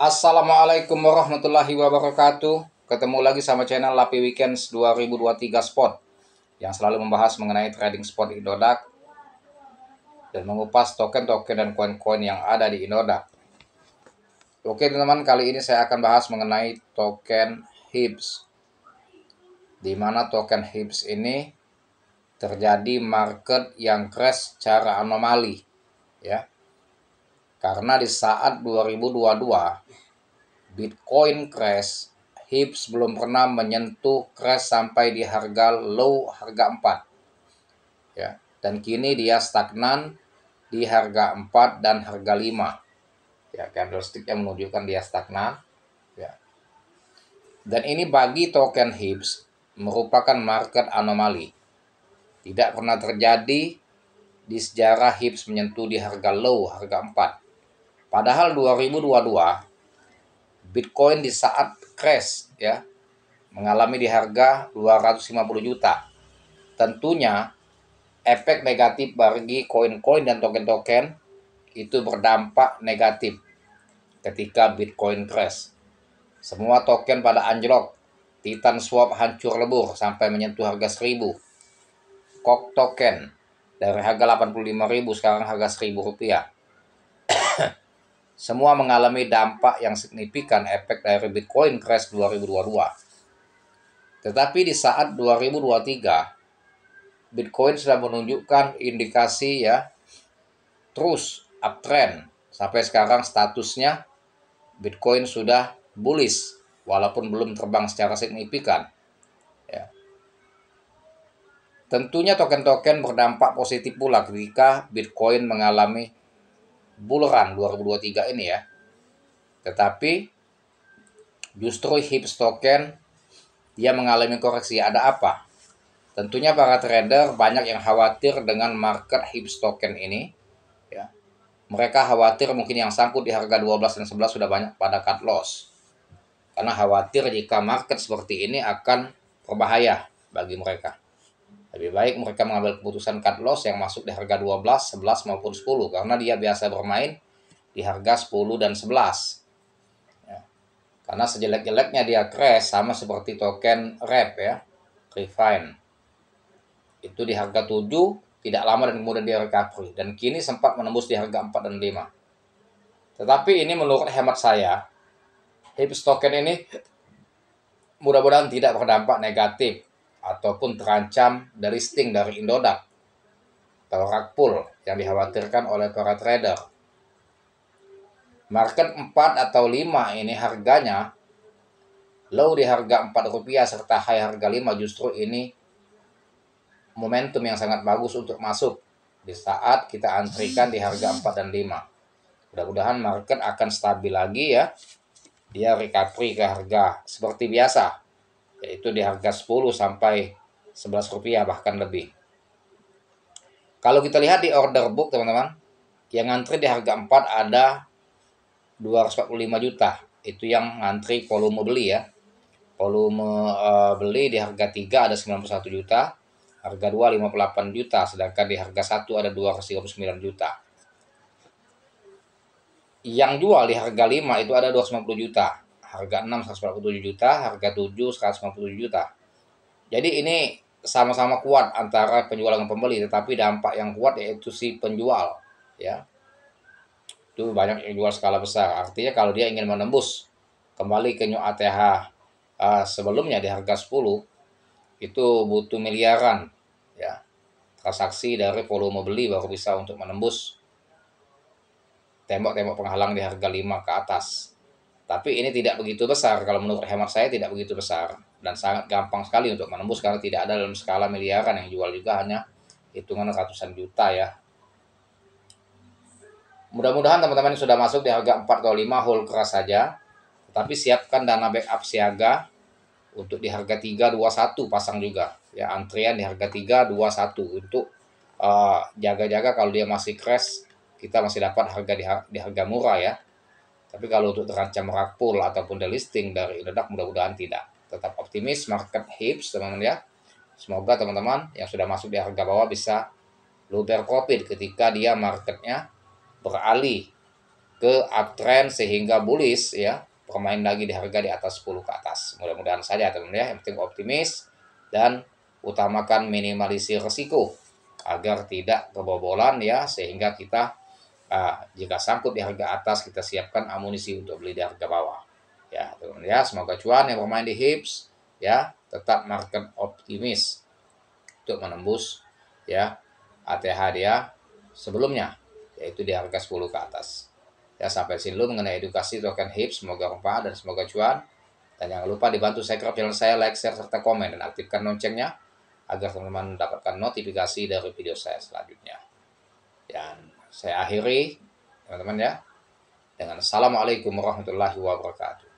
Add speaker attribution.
Speaker 1: Assalamualaikum warahmatullahi wabarakatuh. Ketemu lagi sama channel Lapi Weekends 2023 Spot yang selalu membahas mengenai trading spot Indodax dan mengupas token-token dan koin-koin yang ada di Indodax. Oke teman-teman, kali ini saya akan bahas mengenai token HIPS. Dimana token HIPS ini terjadi market yang crash secara anomali, ya karena di saat 2022 Bitcoin crash, HIPS belum pernah menyentuh crash sampai di harga low harga 4. Ya, dan kini dia stagnan di harga 4 dan harga 5. Ya, candlestick yang menunjukkan dia stagnan. Ya. Dan ini bagi token HIPS merupakan market anomali. Tidak pernah terjadi di sejarah HIPS menyentuh di harga low, harga 4. Padahal 2022 Bitcoin di saat crash ya mengalami di harga 250 juta. Tentunya efek negatif bagi koin-koin dan token-token itu berdampak negatif ketika Bitcoin crash. Semua token pada anjlok. Titan Swap hancur lebur sampai menyentuh harga 1000. Kok token dari harga 85.000 sekarang harga 1000 rupiah semua mengalami dampak yang signifikan efek dari Bitcoin crash 2022. Tetapi di saat 2023, Bitcoin sudah menunjukkan indikasi ya terus uptrend. Sampai sekarang statusnya Bitcoin sudah bullish walaupun belum terbang secara signifikan. Ya. Tentunya token-token berdampak positif pula ketika Bitcoin mengalami Bull 2023 ini ya. Tetapi justru HIPS token dia mengalami koreksi. Ada apa? Tentunya para trader banyak yang khawatir dengan market HIPS token ini. Ya. Mereka khawatir mungkin yang sangkut di harga 12 dan 11 sudah banyak pada cut loss. Karena khawatir jika market seperti ini akan berbahaya bagi mereka. Lebih baik mereka mengambil keputusan cut loss yang masuk di harga 12, 11 maupun 10 karena dia biasa bermain di harga 10 dan 11. Ya. Karena sejelek-jeleknya dia crash sama seperti token rep ya, refine. Itu di harga 7 tidak lama dan kemudian dia recovery dan kini sempat menembus di harga 4 dan 5. Tetapi ini menurut hemat saya, HIPS token ini mudah-mudahan tidak berdampak negatif ataupun terancam dari sting dari Indodax atau Rakpul yang dikhawatirkan oleh para trader. Market 4 atau 5 ini harganya low di harga 4 rupiah serta high harga 5 justru ini momentum yang sangat bagus untuk masuk di saat kita antrikan di harga 4 dan 5. Mudah-mudahan market akan stabil lagi ya. Dia recovery ke harga seperti biasa yaitu di harga 10 sampai 11 rupiah bahkan lebih. Kalau kita lihat di order book teman-teman, yang ngantri di harga 4 ada 245 juta. Itu yang ngantri volume beli ya. Volume uh, beli di harga 3 ada 91 juta, harga 2 58 juta, sedangkan di harga 1 ada 239 juta. Yang jual di harga 5 itu ada 250 juta harga 6 147 juta, harga 7 157 juta. Jadi ini sama-sama kuat antara penjual dan pembeli, tetapi dampak yang kuat yaitu si penjual, ya. Itu banyak yang jual skala besar. Artinya kalau dia ingin menembus kembali ke new ATH uh, eh, sebelumnya di harga 10 itu butuh miliaran, ya. Transaksi dari volume beli baru bisa untuk menembus tembok-tembok penghalang di harga 5 ke atas tapi ini tidak begitu besar, kalau menurut hemat saya tidak begitu besar. Dan sangat gampang sekali untuk menembus karena tidak ada dalam skala miliaran yang jual juga hanya hitungan ratusan juta ya. Mudah-mudahan teman-teman sudah masuk di harga 425 hold keras saja. tapi siapkan dana backup siaga untuk di harga 321 pasang juga. Ya antrian di harga 321 untuk eh, jaga-jaga uh, kalau dia masih crash kita masih dapat harga di harga murah ya. Tapi kalau untuk terancam rakpul ataupun delisting dari Indodax mudah-mudahan tidak. Tetap optimis market hips teman-teman ya. Semoga teman-teman yang sudah masuk di harga bawah bisa luber profit ketika dia marketnya beralih ke uptrend sehingga bullish ya bermain lagi di harga di atas 10 ke atas mudah-mudahan saja teman-teman ya yang penting optimis dan utamakan minimalisir resiko agar tidak kebobolan ya sehingga kita uh, jika sangkut di harga atas kita siapkan amunisi untuk beli di harga bawah ya teman ya semoga cuan yang bermain di hips ya tetap market optimis untuk menembus ya ATH dia sebelumnya yaitu di harga 10 ke atas ya sampai sini dulu mengenai edukasi token hips semoga bermanfaat dan semoga cuan dan jangan lupa dibantu saya kerap channel saya like share serta komen dan aktifkan loncengnya agar teman-teman mendapatkan notifikasi dari video saya selanjutnya dan saya akhiri teman-teman ya dengan assalamualaikum warahmatullahi wabarakatuh